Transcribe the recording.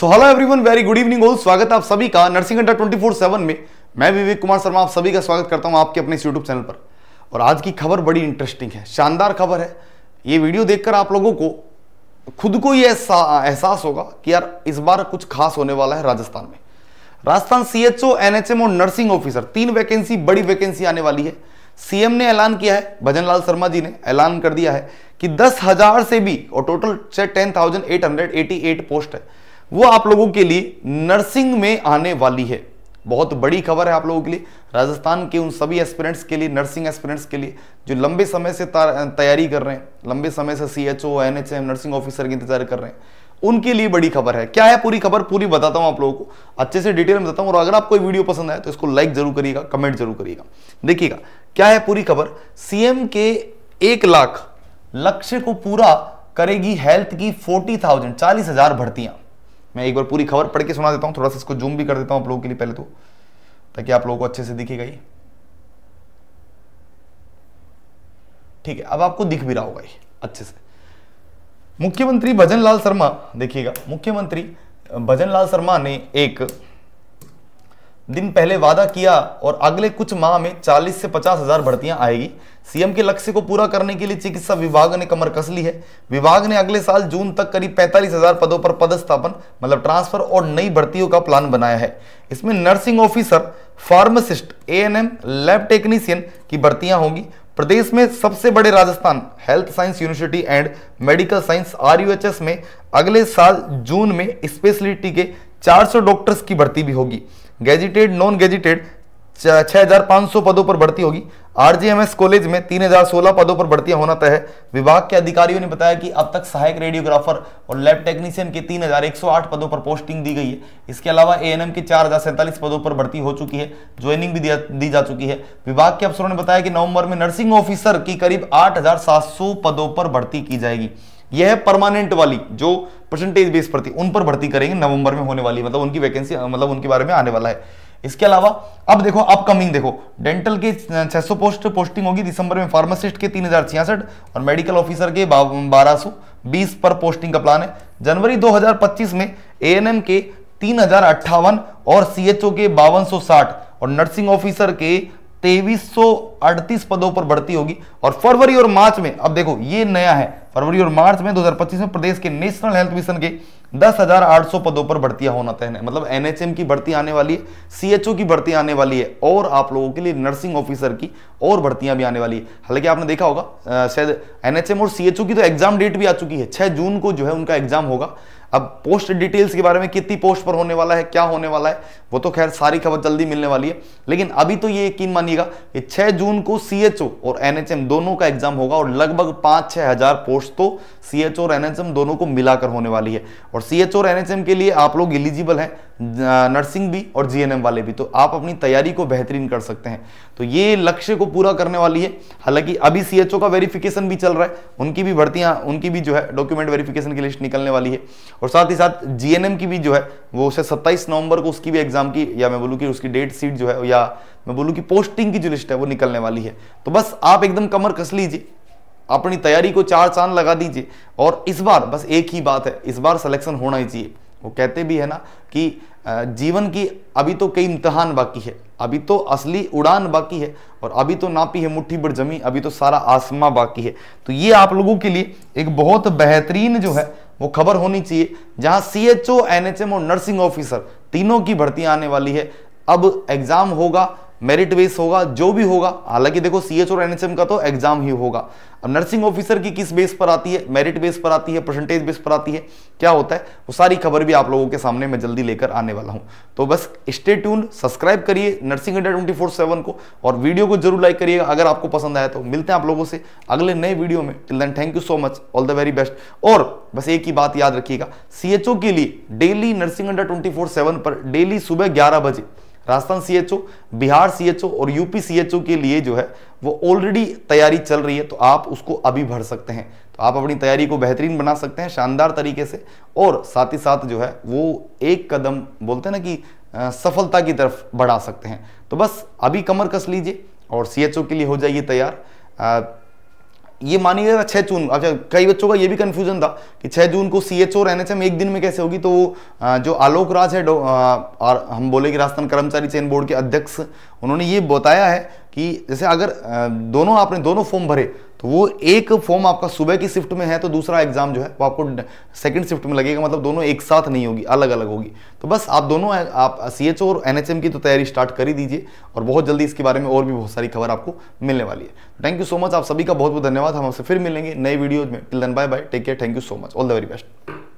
सो hello everyone very good evening all स्वागत है आप सभी का नर्सिंग अंडर 24/7 में मैं विवेक कुमार शर्मा आप सभी का स्वागत करता हूं आपके अपने इस यूट्यूब चैनल पर और आज की खबर बड़ी इंटरेस्टिंग है शानदार खबर है ये वीडियो देखकर आप लोगों को खुद को ये एहसास होगा कि यार इस बार कुछ खास होने वाला है राजस्थान में राजस्थान सीएचओ एनएचएम और नर्सिंग ऑफिसर तीन वैकेंसी बड़ी वैकेंसी आने वाली है सीएम ने ऐलान किया है भजन शर्मा जी ने ऐलान कर दिया है कि दस हजार से भी और total ten thousand eight hundred eighty eight post है वो आप लोगों के लिए नर्सिंग में आने वाली है बहुत बड़ी खबर है आप लोगों के लिए राजस्थान के उन सभी एस्पिरेंट्स के लिए नर्सिंग एस्पिरेंट्स के लिए जो लंबे समय से तैयारी कर रहे हैं लंबे समय से C H O N H M nursing officer की इंतजार कर रहे हैं उनके लिए बड़ी खबर है क्या है पूरी खबर पूरी बताता हूं आप लोगों को अच्छे से डिटेल में बताता हूं और अगर आपको वीडियो पसंद आए तो इसको लाइक जरूर करिएगा कमेंट जरूर करिएगा देखिएगा क्या है पूरी खबर सीएम के एक लाख लक्ष्य को पूरा करेगी हेल्थ की फोर्टी थाउजेंड चालीस हजार भर्तियां मैं एक बार पूरी खबर पढ़ के सुना देता हूँ थोड़ा सा इसको जूम भी कर देता हूँ आप लोगों के लिए पहले तो ताकि आप लोगों को अच्छे से दिखेगा ये ठीक है अब आपको दिख भी रहा होगा ये अच्छे से मुख्यमंत्री भजन लाल शर्मा देखिएगा मुख्यमंत्री भजन लाल शर्मा ने एक दिन पहले वादा किया और अगले कुछ माह में 40 से पचास हजार भर्तियां आएगी सीएम के लक्ष्य को पूरा करने के लिए चिकित्सा विभाग ने कमर कस ली है विभाग ने अगले साल जून तक करीब पैंतालीस हजार पदों पर पदस्थापन मतलब ट्रांसफर और नई भर्तियों का प्लान बनाया है इसमें nursing officer pharmacist a lab technician की भर्तियां होंगी प्रदेश में सबसे बड़े Rajasthan health science university and medical science RUHS में अगले साल जून में स्पेशलिटी के 400 डॉक्टर्स की भर्ती भी होगी गेजिटेड नॉन गेजिटेड 6,500 पदों पर भर्ती होगी आरजीएमएस कॉलेज में 3,016 पदों पर भर्ती होना तय है विभाग के अधिकारियों ने बताया कि अब तक सहायक रेडियोग्राफर और लैब टेक्नीशियन के 3,108 पदों पर पोस्टिंग दी गई है इसके अलावा एएनएम के चार पदों पर भर्ती हो चुकी है ज्वाइनिंग भी दी जा चुकी है विभाग के अफसरों ने बताया कि नवंबर में नर्सिंग ऑफिसर की करीब आठ पदों पर भर्ती की जाएगी यह है परमानेंट वाली जो परसेंटेज बेस पर थी उन पर भर्ती करेंगे नवंबर में होने वाली मतलब उनकी वैकेंसी मतलब उनके बारे में आने वाला है इसके अलावा अब देखो अपकमिंग देखो डेंटल के 600 पोस्ट पोस्टिंग होगी दिसंबर में फार्मासिस्ट के तीन और मेडिकल ऑफिसर के बारह बीस पर पोस्टिंग का प्लान है जनवरी 2025 में एएनएम के तीन और सीएचओ के बावन और नर्सिंग ऑफिसर के तेईस पदों पर बढ़ती होगी और फरवरी और मार्च में अब देखो ये नया है फरवरी और मार्च में 2025 में प्रदेश के नेशनल हेल्थ मिशन के 10,800 पदों पर भर्तियां होना तय है मतलब एनएचएम की भर्ती आने वाली है सीएचओ की भर्ती आने वाली है और आप लोगों के लिए नर्सिंग ऑफिसर की और भर्तियां भी आने वाली है हालांकि आपने देखा होगा शायद एनएचएम और सीएचओ की तो एग्जाम डेट भी आ चुकी है छह जून को जो है उनका एग्जाम होगा अब पोस्ट डिटेल्स के बारे में कितनी पोस्ट पर होने वाला है क्या होने वाला है वो तो खैर सारी खबर जल्दी मिलने वाली है लेकिन अभी तो ये यकीन मानिएगा कि 6 जून को सीएचओ और एनएचएम दोनों का एग्जाम होगा और लगभग पांच छह हज़ार पोस्ट तो सीएचओ और एनएचएम दोनों को मिलाकर होने वाली है और सीएचओ और एनएचएम के लिए आप लोग एलिजिबल हैं नर्सिंग भी और जीएनएम वाले भी तो आप अपनी तैयारी को बेहतरीन कर सकते हैं तो ये लक्ष्य को पूरा करने वाली है हालांकि अभी सीएचओ का वेरिफिकेशन भी चल रहा है उनकी भी भर्तियां उनकी भी जो है डॉक्यूमेंट वेरिफिकेशन की लिस्ट निकलने वाली है और साथ ही साथ जीएनएम की भी जो है वो उसे सत्ताईस नवंबर को उसकी भी एग्जाम की या मैं बोलूँ कि उसकी डेट सीट जो है या मैं बोलूँ कि पोस्टिंग की जो लिस्ट है वो निकलने वाली है तो बस आप एकदम कमर कस लीजिए अपनी तैयारी को चार चांद लगा दीजिए और इस बार बस एक ही बात है इस बार सिलेक्शन होना ही चाहिए वो कहते भी है ना कि जीवन की अभी तो कई इम्तहान बाकी है अभी तो असली उड़ान बाकी है और अभी तो नापी है मुट्ठी भर जमी अभी तो सारा आसमां बाकी है तो ये आप लोगों के लिए एक बहुत बेहतरीन जो है वो खबर होनी चाहिए जहां C H O N H M और नर्सिंग ऑफिसर तीनों की भर्ती आने वाली है अब एग्जाम होगा मेरिट बेस होगा जो भी होगा हालांकि देखो सी और एनएसएम का तो एग्जाम ही होगा अब नर्सिंग ऑफिसर की किस बेस पर आती है मेरिट बेस पर आती है परसेंटेज बेस पर आती है क्या होता है वो सारी खबर भी आप लोगों के सामने मैं जल्दी लेकर आने वाला हूं तो बस स्टे ट्यून सब्सक्राइब करिए nursing India twenty four seven को और वीडियो को जरूर लाइक करिएगा अगर आपको पसंद आया तो मिलते हैं आप लोगों से अगले नए वीडियो में till then thank you so much all the very best और बस एक ही बात याद रखिएगा सीएचओ के लिए daily nursing under twenty four seven पर डेली सुबह ग्यारह बजे राजस्थान सीएचओ बिहार सीएचओ और यूपी सीएचओ के लिए जो है वो ऑलरेडी तैयारी चल रही है तो आप उसको अभी भर सकते हैं तो आप अपनी तैयारी को बेहतरीन बना सकते हैं शानदार तरीके से और साथ ही साथ जो है वो एक कदम बोलते हैं ना कि सफलता की तरफ बढ़ा सकते हैं तो बस अभी कमर कस लीजिए और सी के लिए हो जाइए तैयार ये मानिएगा छः जून अच्छा कई बच्चों का ये भी कन्फ्यूजन था कि छः जून को C H O N H M एक दिन में कैसे होगी तो जो आलोक राज है और हम बोले कि राजस्थान कर्मचारी चयन बोर्ड के अध्यक्ष उन्होंने ये बताया है कि जैसे अगर दोनों आपने दोनों फॉर्म भरे तो वो एक फॉर्म आपका सुबह की शिफ्ट में है तो दूसरा एग्जाम जो है वो आपको सेकंड शिफ्ट में लगेगा मतलब दोनों एक साथ नहीं होगी अलग अलग होगी तो बस आप दोनों आप सी और एन की तो तैयारी स्टार्ट कर ही दीजिए और बहुत जल्दी इसके बारे में और भी बहुत सारी खबर आपको मिलने वाली है थैंक यू सो मच आप सभी का बहुत बहुत धन्यवाद हम आपसे फिर मिलेंगे नई वीडियोज में till then bye bye take care thank you so much all the very best